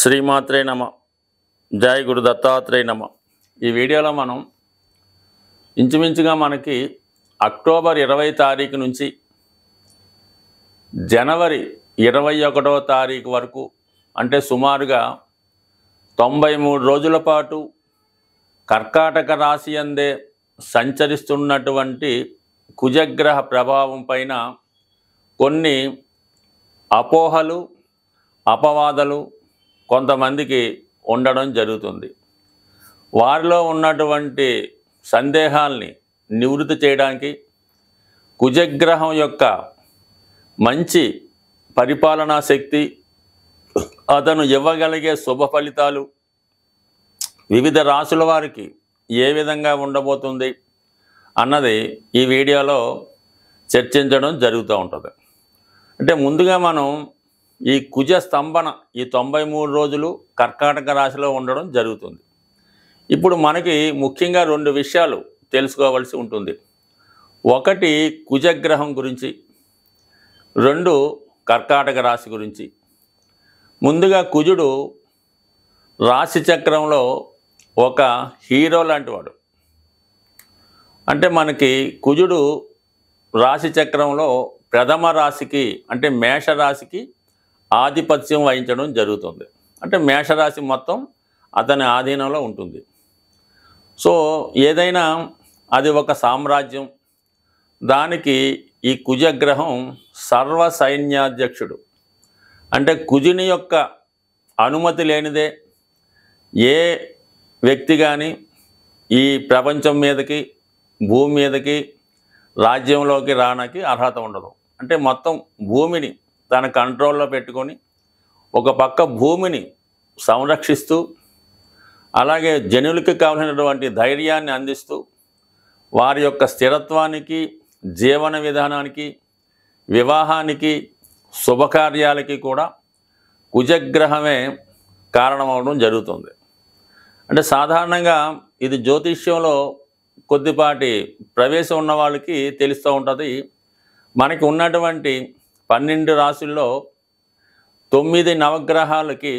శ్రీమాత్రే నమ జయ గురు దత్తాత్రేయ నమ ఈ వీడియోలో మనం ఇంచుమించుగా మనకి అక్టోబర్ ఇరవై తారీఖు నుంచి జనవరి ఇరవై ఒకటవ తారీఖు వరకు అంటే సుమారుగా తొంభై మూడు రోజుల పాటు కర్కాటక రాశి అందే సంచరిస్తున్నటువంటి కుజగ్రహ ప్రభావం పైన కొన్ని అపోహలు అపవాదలు కొంతమందికి ఉండడం జరుగుతుంది వారిలో ఉన్నటువంటి సందేహాల్ని నివృత్తి చేయడానికి కుజగ్రహం యొక్క మంచి పరిపాలనా శక్తి అతను ఇవ్వగలిగే శుభ ఫలితాలు వివిధ రాసుల వారికి ఏ విధంగా ఉండబోతుంది అన్నది ఈ వీడియోలో చర్చించడం జరుగుతూ ఉంటుంది అంటే ముందుగా మనం ఈ కుజ స్తంభన ఈ తొంభై మూడు రోజులు కర్కాటక రాశిలో ఉండడం జరుగుతుంది ఇప్పుడు మనకి ముఖ్యంగా రెండు విషయాలు తెలుసుకోవాల్సి ఉంటుంది ఒకటి కుజగ్రహం గురించి రెండు కర్కాటక రాశి గురించి ముందుగా కుజుడు రాశి చక్రంలో ఒక హీరో లాంటి వాడు అంటే మనకి కుజుడు రాశి చక్రంలో ప్రథమ రాశికి అంటే మేషరాశికి ఆధిపత్యం వహించడం జరుగుతుంది అంటే మేషరాశి మొత్తం అతని ఆధీనంలో ఉంటుంది సో ఏదైనా అది ఒక సామ్రాజ్యం దానికి ఈ కుజగ్రహం సర్వ సైన్యాధ్యక్షుడు అంటే కుజుని యొక్క అనుమతి లేనిదే ఏ వ్యక్తి కానీ ఈ ప్రపంచం మీదకి భూమి మీదకి రాజ్యంలోకి రానకి అర్హత ఉండదు అంటే మొత్తం భూమిని తన కంట్రోల్లో పెట్టుకొని ఒక పక్క భూమిని సంరక్షిస్తూ అలాగే జనులకి కావలసినటువంటి ధైర్యాన్ని అందిస్తూ వారి యొక్క స్థిరత్వానికి జీవన విధానానికి వివాహానికి శుభకార్యాలకి కూడా కుజగ్రహమే కారణం అవడం జరుగుతుంది అంటే సాధారణంగా ఇది జ్యోతిష్యంలో కొద్దిపాటి ప్రవేశం ఉన్న వాళ్ళకి తెలుస్తూ ఉంటుంది మనకి ఉన్నటువంటి పన్నెండు రాశుల్లో తొమ్మిది నవగ్రహాలకి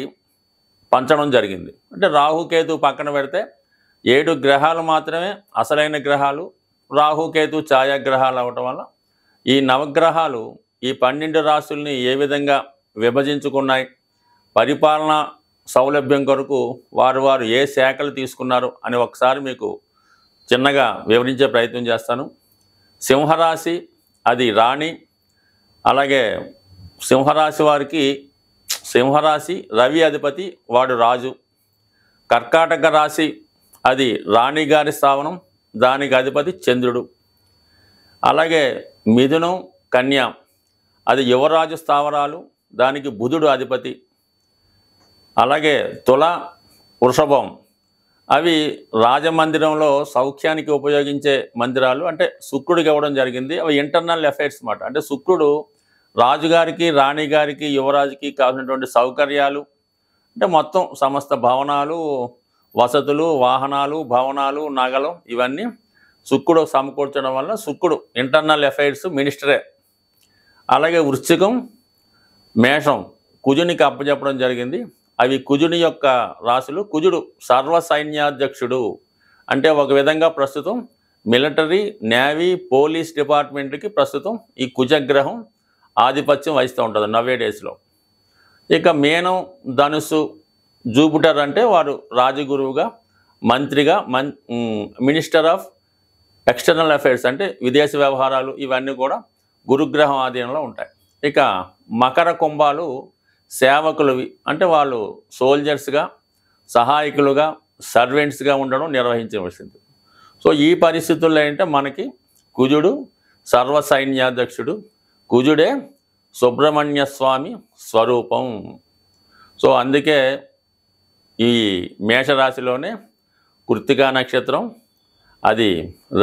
పంచడం జరిగింది అంటే రాహుకేతు పక్కన పెడితే ఏడు గ్రహాలు మాత్రమే అసలైన గ్రహాలు రాహుకేతు ఛాయాగ్రహాలు అవ్వటం వల్ల ఈ నవగ్రహాలు ఈ పన్నెండు రాశుల్ని ఏ విధంగా విభజించుకున్నాయి పరిపాలన సౌలభ్యం కొరకు వారు వారు ఏ శాఖలు తీసుకున్నారు అని ఒకసారి మీకు చిన్నగా వివరించే ప్రయత్నం చేస్తాను సింహరాశి అది రాణి అలాగే సింహరాశి వారికి సింహరాశి రవి అధిపతి వాడు రాజు కర్కాటక రాశి అది రాణిగారి శ్రావణం దానికి అధిపతి చంద్రుడు అలాగే మిథునం కన్యా అది యువరాజు స్థావరాలు దానికి బుధుడు అధిపతి అలాగే తుల వృషభం అవి రాజమందిరంలో సౌఖ్యానికి ఉపయోగించే మందిరాలు అంటే శుక్రుడికి ఇవ్వడం జరిగింది అవి ఇంటర్నల్ ఎఫైర్స్ మాట అంటే శుక్రుడు రాజుగారికి రాణిగారికి యువరాజుకి కావలసినటువంటి సౌకర్యాలు అంటే మొత్తం సమస్త భవనాలు వసతులు వాహనాలు భవనాలు నగలు ఇవన్నీ శుక్రుడు సమకూర్చడం వల్ల శుక్రుడు ఇంటర్నల్ ఎఫైర్స్ మినిస్టరే అలాగే వృశ్చికం మేషం కుజునికి అప్పచెప్పడం జరిగింది అవి కుజుని యొక్క రాశులు కుజుడు సైన్యాధ్యక్షుడు అంటే ఒక విధంగా ప్రస్తుతం మిలిటరీ నేవీ పోలీస్ డిపార్ట్మెంట్కి ప్రస్తుతం ఈ కుజగ్రహం ఆధిపత్యం వహిస్తూ ఉంటుంది నవే డేస్లో ఇక మేనం ధనుసు జూపిటర్ అంటే వారు రాజగురువుగా మంత్రిగా మన్ మినిస్టర్ ఆఫ్ ఎక్స్టర్నల్ అఫైర్స్ అంటే విదేశ వ్యవహారాలు ఇవన్నీ కూడా గురుగ్రహం ఆధీనంలో ఉంటాయి ఇక మకర కుంభాలు సేవకులు అంటే వాళ్ళు సోల్జర్స్గా సహాయకులుగా సర్వెంట్స్గా ఉండడం నిర్వహించవలసింది సో ఈ పరిస్థితుల్లో ఏంటంటే మనకి కుజుడు సర్వసైన్యాధ్యక్షుడు కుజుడే సుబ్రహ్మణ్య స్వామి స్వరూపం సో అందుకే ఈ మేషరాశిలోనే కృత్తికా నక్షత్రం అది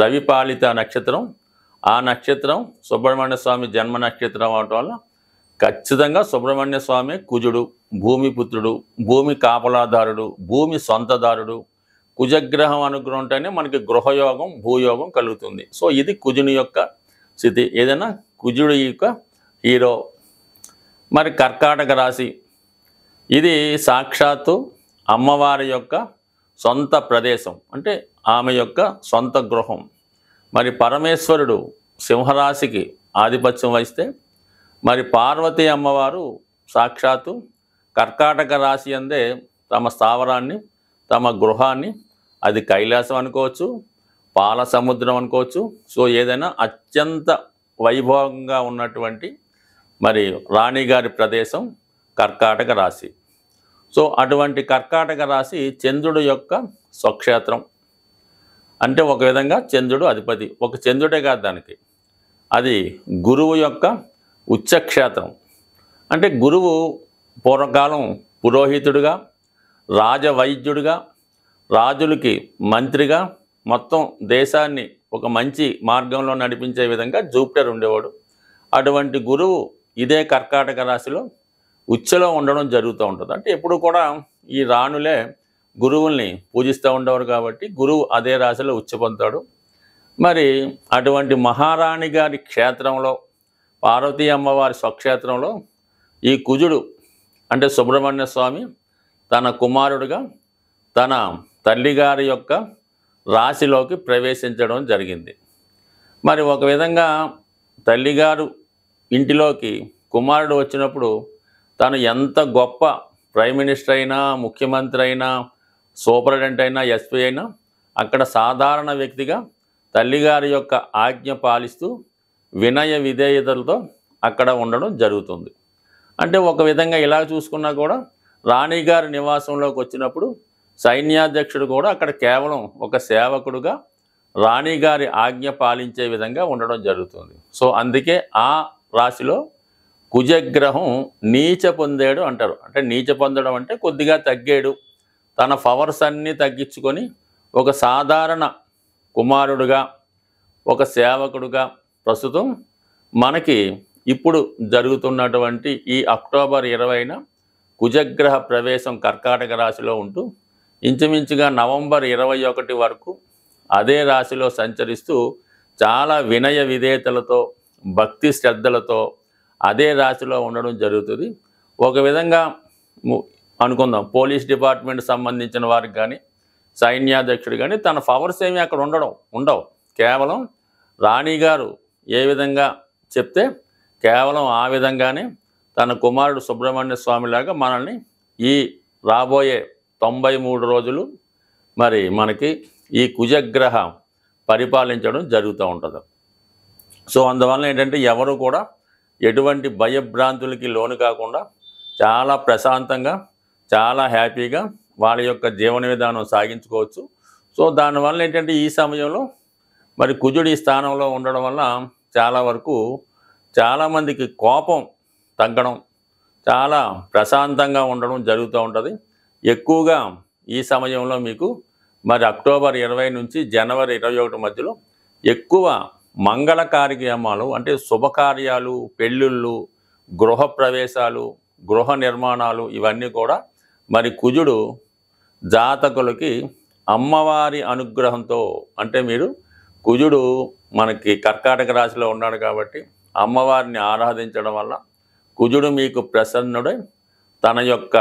రవిపాలిత నక్షత్రం ఆ నక్షత్రం సుబ్రహ్మణ్య స్వామి జన్మ నక్షత్రం అవటం వల్ల ఖచ్చితంగా సుబ్రహ్మణ్య స్వామి కుజుడు భూమిపుత్రుడు భూమి కాపలాదారుడు భూమి సొంతదారుడు కుజగ్రహం అనుగ్రహం ఉంటేనే మనకి గృహయోగం భూయోగం కలుగుతుంది సో ఇది కుజుని యొక్క స్థితి ఏదైనా కుజుడి యొక్క హీరో మరి కర్కాటక రాశి ఇది సాక్షాత్తు అమ్మవారి యొక్క సొంత ప్రదేశం అంటే ఆమె యొక్క సొంత గృహం మరి పరమేశ్వరుడు సింహరాశికి ఆధిపత్యం వహిస్తే మరి పార్వతీ అమ్మవారు సాక్షాత్తు కర్కాటక రాశి అందే తమ స్థావరాన్ని తమ గృహాన్ని అది కైలాసం అనుకోవచ్చు పాల సముద్రం అనుకోవచ్చు సో ఏదైనా అత్యంత వైభవంగా ఉన్నటువంటి మరి రాణిగారి ప్రదేశం కర్కాటక రాశి సో అటువంటి కర్కాటక రాశి చంద్రుడు యొక్క స్వక్షేత్రం అంటే ఒక విధంగా చంద్రుడు అధిపతి ఒక చంద్రుడే కాదు దానికి అది గురువు యొక్క ఉచ్చక్షేత్రం అంటే గురువు పూర్వకాలం పురోహితుడిగా రాజవైద్యుడిగా రాజులకి మంత్రిగా మొత్తం దేశాన్ని ఒక మంచి మార్గంలో నడిపించే విధంగా జూపిటర్ ఉండేవాడు అటువంటి గురువు ఇదే కర్కాటక రాశిలో ఉచ్చలో ఉండడం జరుగుతూ ఉంటుంది అంటే ఎప్పుడు కూడా ఈ రాణులే గురువుల్ని పూజిస్తూ ఉండేవారు కాబట్టి గురువు అదే రాశిలో ఉచ్చ పొందుతాడు మరి అటువంటి మహారాణి గారి క్షేత్రంలో పార్వతీ అమ్మవారి స్వక్షేత్రంలో ఈ కుజుడు అంటే సుబ్రహ్మణ్య స్వామి తన కుమారుడుగా తన తల్లిగారి యొక్క రాశిలోకి ప్రవేశించడం జరిగింది మరి ఒక విధంగా తల్లిగారు ఇంటిలోకి కుమారుడు వచ్చినప్పుడు తను ఎంత గొప్ప ప్రైమ్ మినిస్టర్ అయినా ముఖ్యమంత్రి అయినా సూపరింటెండెంట్ అయినా ఎస్పీ అయినా అక్కడ సాధారణ వ్యక్తిగా తల్లిగారి యొక్క ఆజ్ఞ పాలిస్తూ వినయ విధేయతలతో అక్కడ ఉండడం జరుగుతుంది అంటే ఒక విధంగా ఇలా చూసుకున్నా కూడా రాణిగారి నివాసంలోకి వచ్చినప్పుడు సైన్యాధ్యక్షుడు కూడా అక్కడ కేవలం ఒక సేవకుడుగా రాణిగారి ఆజ్ఞ పాలించే విధంగా ఉండడం జరుగుతుంది సో అందుకే ఆ రాశిలో కుజగ్రహం నీచ పొందేడు అంటారు అంటే నీచ పొందడం అంటే కొద్దిగా తగ్గాడు తన పవర్స్ అన్నీ తగ్గించుకొని ఒక సాధారణ కుమారుడుగా ఒక సేవకుడుగా ప్రస్తుతం మనకి ఇప్పుడు జరుగుతున్నటువంటి ఈ అక్టోబర్ ఇరవైన కుజగ్రహ ప్రవేశం కర్కాటక రాశిలో ఉంటూ ఇంచుమించుగా నవంబర్ ఇరవై ఒకటి వరకు అదే రాశిలో సంచరిస్తూ చాలా వినయ విధేయతలతో భక్తి శ్రద్ధలతో అదే రాశిలో ఉండడం జరుగుతుంది ఒక విధంగా అనుకుందాం పోలీస్ డిపార్ట్మెంట్ సంబంధించిన వారికి కానీ సైన్యాధ్యక్షుడు కానీ తన పవర్స్ ఏమీ అక్కడ ఉండడం ఉండవు కేవలం రాణి గారు ఏ విధంగా చెప్తే కేవలం ఆ విధంగానే తన కుమారుడు సుబ్రహ్మణ్య స్వామిలాగా మనల్ని ఈ రాబోయే తొంభై మూడు రోజులు మరి మనకి ఈ కుజగ్రహం పరిపాలించడం జరుగుతూ ఉంటుంది సో అందువల్ల ఏంటంటే ఎవరు కూడా ఎటువంటి భయభ్రాంతులకి లోను కాకుండా చాలా ప్రశాంతంగా చాలా హ్యాపీగా వాళ్ళ యొక్క జీవన విధానం సాగించుకోవచ్చు సో దానివల్ల ఏంటంటే ఈ సమయంలో మరి కుజుడి స్థానంలో ఉండడం వల్ల చాలా వరకు చాలామందికి కోపం తగ్గడం చాలా ప్రశాంతంగా ఉండడం జరుగుతూ ఉంటుంది ఎక్కువగా ఈ సమయంలో మీకు మరి అక్టోబర్ ఇరవై నుంచి జనవరి ఇరవై ఒకటి మధ్యలో ఎక్కువ మంగళ కార్యక్రమాలు అంటే శుభకార్యాలు పెళ్ళిళ్ళు గృహప్రవేశాలు గృహ నిర్మాణాలు ఇవన్నీ కూడా మరి కుజుడు జాతకులకి అమ్మవారి అనుగ్రహంతో అంటే మీరు కుజుడు మనకి కర్కాటక రాశిలో ఉన్నాడు కాబట్టి అమ్మవారిని ఆరాధించడం వల్ల కుజుడు మీకు ప్రసన్నుడై తన యొక్క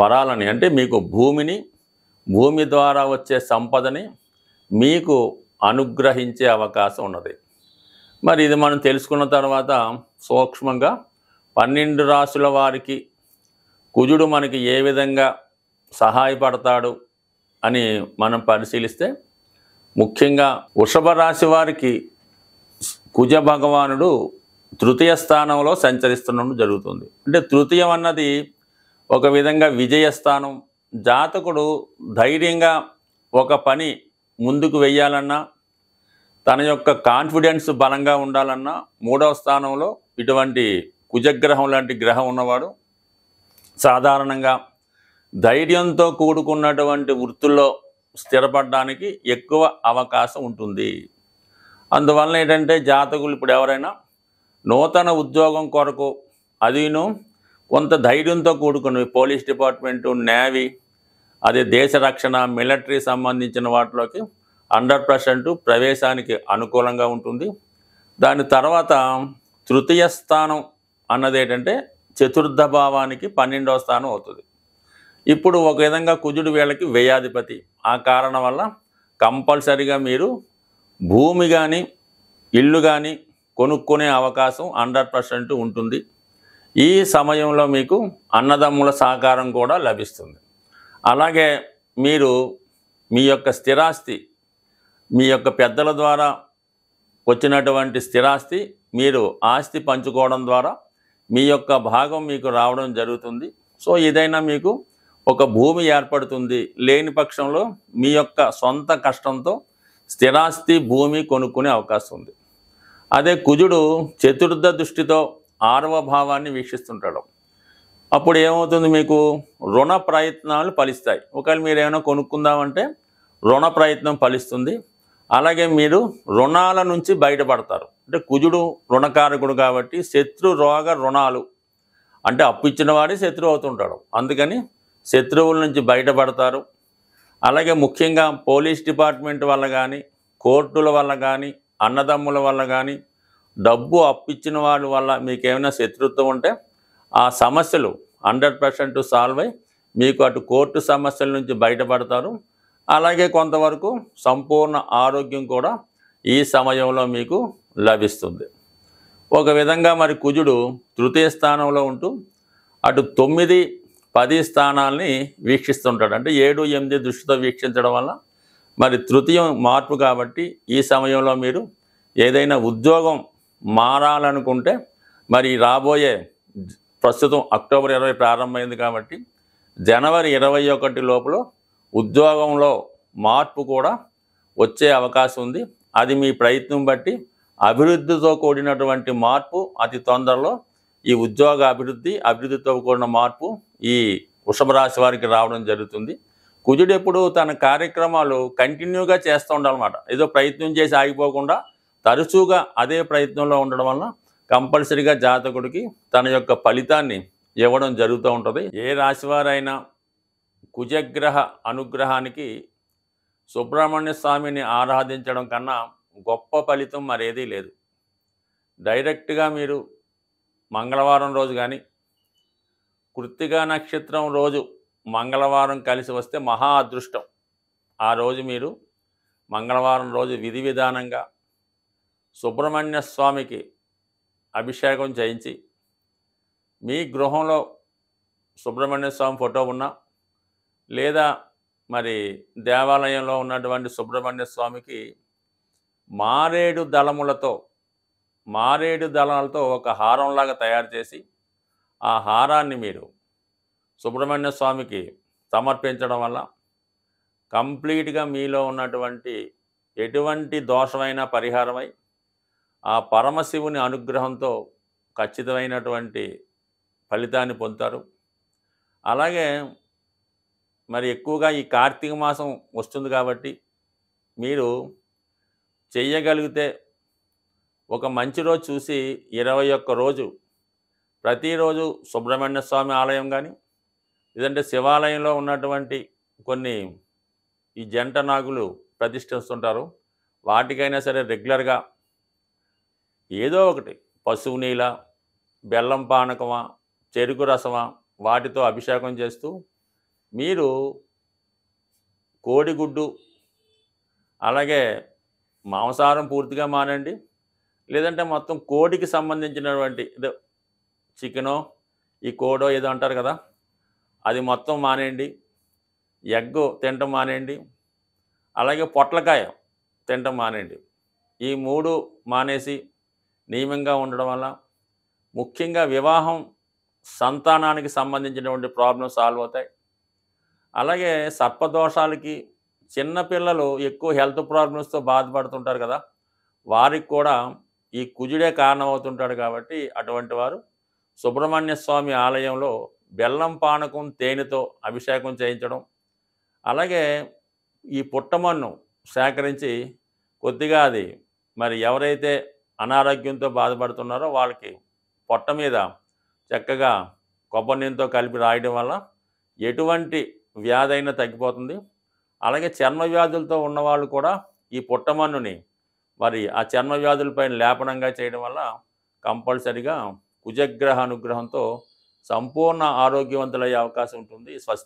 వరాలని అంటే మీకు భూమిని భూమి ద్వారా వచ్చే సంపదని మీకు అనుగ్రహించే అవకాశం ఉన్నది మరి ఇది మనం తెలుసుకున్న తర్వాత సూక్ష్మంగా పన్నెండు రాసుల వారికి కుజుడు మనకి ఏ విధంగా సహాయపడతాడు అని మనం పరిశీలిస్తే ముఖ్యంగా వృషభ రాశి వారికి కుజ భగవానుడు తృతీయ స్థానంలో సంచరిస్తుండడం జరుగుతుంది అంటే తృతీయం అన్నది ఒక విధంగా విజయస్థానం జాతకుడు ధైర్యంగా ఒక పని ముందుకు వెయ్యాలన్నా తన యొక్క కాన్ఫిడెన్స్ బలంగా ఉండాలన్నా మూడవ స్థానంలో ఇటువంటి కుజగ్రహం లాంటి గ్రహం ఉన్నవాడు సాధారణంగా ధైర్యంతో కూడుకున్నటువంటి వృత్తుల్లో స్థిరపడడానికి ఎక్కువ అవకాశం ఉంటుంది అందువలన ఏంటంటే జాతకులు ఇప్పుడు ఎవరైనా నూతన ఉద్యోగం కొరకు అదీను కొంత ధైర్యంతో కూడుకున్నవి పోలీస్ డిపార్ట్మెంటు నేవీ అదే దేశ రక్షణ మిలిటరీ సంబంధించిన వాటిలోకి హండ్రెడ్ పర్సెంట్ ప్రవేశానికి అనుకూలంగా ఉంటుంది దాని తర్వాత తృతీయ స్థానం అన్నది ఏంటంటే చతుర్థ భావానికి పన్నెండవ స్థానం అవుతుంది ఇప్పుడు ఒక విధంగా కుజుడు వీళ్ళకి వ్యయాధిపతి ఆ కారణం వల్ల కంపల్సరిగా మీరు భూమి కానీ ఇల్లు కానీ కొనుక్కునే అవకాశం హండ్రెడ్ పర్సెంట్ ఉంటుంది ఈ సమయంలో మీకు అన్నదమ్ముల సహకారం కూడా లభిస్తుంది అలాగే మీరు మీ యొక్క స్థిరాస్తి మీ యొక్క పెద్దల ద్వారా వచ్చినటువంటి స్థిరాస్తి మీరు ఆస్తి పంచుకోవడం ద్వారా మీ యొక్క భాగం మీకు రావడం జరుగుతుంది సో ఏదైనా మీకు ఒక భూమి ఏర్పడుతుంది లేని పక్షంలో మీ యొక్క సొంత కష్టంతో స్థిరాస్తి భూమి కొనుక్కునే అవకాశం ఉంది అదే కుజుడు చతుర్థ దృష్టితో ఆరవ భావాన్ని వీక్షిస్తుంటాడు అప్పుడు ఏమవుతుంది మీకు రుణ ప్రయత్నాలు ఫలిస్తాయి ఒకవేళ మీరు ఏమైనా కొనుక్కుందామంటే రుణ ప్రయత్నం ఫలిస్తుంది అలాగే మీరు రుణాల నుంచి బయటపడతారు అంటే కుజుడు రుణకారకుడు కాబట్టి శత్రు రోగ రుణాలు అంటే అప్పు ఇచ్చిన వాడే శత్రువు అవుతుంటాడు అందుకని శత్రువుల నుంచి బయటపడతారు అలాగే ముఖ్యంగా పోలీస్ డిపార్ట్మెంట్ వల్ల కానీ కోర్టుల వల్ల కానీ అన్నదమ్ముల వల్ల కానీ డబ్బు అప్పిచ్చిన వాళ్ళ వల్ల మీకు ఏమైనా శత్రుత్వం ఉంటే ఆ సమస్యలు హండ్రెడ్ పర్సెంట్ సాల్వ్ అయ్యి మీకు అటు కోర్టు సమస్యల నుంచి బయటపడతారు అలాగే కొంతవరకు సంపూర్ణ ఆరోగ్యం కూడా ఈ సమయంలో మీకు లభిస్తుంది ఒక విధంగా మరి కుజుడు తృతీయ స్థానంలో ఉంటూ అటు తొమ్మిది పది స్థానాల్ని వీక్షిస్తుంటాడు అంటే ఏడు ఎనిమిది దృష్టితో వీక్షించడం వల్ల మరి తృతీయం మార్పు కాబట్టి ఈ సమయంలో మీరు ఏదైనా ఉద్యోగం మారాలనుకుంటే మరి రాబోయే ప్రస్తుతం అక్టోబర్ ఇరవై ప్రారంభమైంది కాబట్టి జనవరి ఇరవై ఒకటి లోపల ఉద్యోగంలో మార్పు కూడా వచ్చే అవకాశం ఉంది అది మీ ప్రయత్నం బట్టి అభివృద్ధితో కూడినటువంటి మార్పు అతి తొందరలో ఈ ఉద్యోగ అభివృద్ధి అభివృద్ధితో కూడిన మార్పు ఈ వృషభ రాశి వారికి రావడం జరుగుతుంది కుజుడు ఎప్పుడు తన కార్యక్రమాలు కంటిన్యూగా చేస్తూ ఉండాలన్నమాట ఏదో ప్రయత్నం చేసి ఆగిపోకుండా తరచుగా అదే ప్రయత్నంలో ఉండడం వల్ల కంపల్సరీగా జాతకుడికి తన యొక్క ఫలితాన్ని ఇవ్వడం జరుగుతూ ఉంటుంది ఏ రాశివారైనా కుజగ్రహ అనుగ్రహానికి సుబ్రహ్మణ్య స్వామిని ఆరాధించడం కన్నా గొప్ప ఫలితం మరేదీ లేదు డైరెక్ట్గా మీరు మంగళవారం రోజు కానీ కృత్తిగా నక్షత్రం రోజు మంగళవారం కలిసి వస్తే మహా అదృష్టం ఆ రోజు మీరు మంగళవారం రోజు విధి విధానంగా సుబ్రహ్మణ్య స్వామికి అభిషేకం చేయించి మీ గృహంలో సుబ్రహ్మణ్య స్వామి ఫోటో ఉన్నా లేదా మరి దేవాలయంలో ఉన్నటువంటి సుబ్రహ్మణ్య స్వామికి మారేడు దళములతో మారేడు దళాలతో ఒక హారంలాగా తయారు చేసి ఆ హారాన్ని మీరు సుబ్రహ్మణ్య స్వామికి సమర్పించడం వల్ల కంప్లీట్గా మీలో ఉన్నటువంటి ఎటువంటి దోషమైన పరిహారమై ఆ పరమశివుని అనుగ్రహంతో ఖచ్చితమైనటువంటి ఫలితాన్ని పొందుతారు అలాగే మరి ఎక్కువగా ఈ కార్తీక మాసం వస్తుంది కాబట్టి మీరు చేయగలిగితే ఒక మంచి రోజు చూసి ఇరవై ఒక్క రోజు ప్రతిరోజు సుబ్రహ్మణ్య స్వామి ఆలయం కానీ లేదంటే శివాలయంలో ఉన్నటువంటి కొన్ని ఈ జంట నాగులు ప్రతిష్ఠిస్తుంటారు వాటికైనా సరే రెగ్యులర్గా ఏదో ఒకటి పశువు నీల బెల్లం పానకమా చెరుకు రసమా వాటితో అభిషేకం చేస్తూ మీరు కోడిగుడ్డు అలాగే మాంసాహారం పూర్తిగా మానండి లేదంటే మొత్తం కోడికి సంబంధించినటువంటి ఇదో చికెనో ఈ కోడో ఏదో అంటారు కదా అది మొత్తం మానేయండి ఎగ్గు తినటం మానేయండి అలాగే పొట్లకాయ తినటం మానేయండి ఈ మూడు మానేసి నియమంగా ఉండడం వల్ల ముఖ్యంగా వివాహం సంతానానికి సంబంధించినటువంటి ప్రాబ్లమ్స్ సాల్వ్ అవుతాయి అలాగే సర్పదోషాలకి చిన్నపిల్లలు ఎక్కువ హెల్త్ ప్రాబ్లమ్స్తో బాధపడుతుంటారు కదా వారికి కూడా ఈ కుజుడే కారణమవుతుంటాడు కాబట్టి అటువంటి వారు సుబ్రహ్మణ్య స్వామి ఆలయంలో బెల్లం పానకం తేనెతో అభిషేకం చేయించడం అలాగే ఈ పుట్టమన్ను సేకరించి కొద్దిగా అది మరి ఎవరైతే అనారోగ్యంతో బాధపడుతున్నారో వాళ్ళకి పొట్ట మీద చక్కగా కొబ్బరి నీళ్ళతో కలిపి రాయడం వల్ల ఎటువంటి వ్యాధి అయినా తగ్గిపోతుంది అలాగే చర్మ వ్యాధులతో ఉన్నవాళ్ళు కూడా ఈ పుట్టమన్నుని మరి ఆ చర్మ పైన లేపనంగా చేయడం వల్ల కంపల్సరిగా కుజగ్రహ అనుగ్రహంతో సంపూర్ణ ఆరోగ్యవంతులయ్యే అవకాశం ఉంటుంది స్వస్తి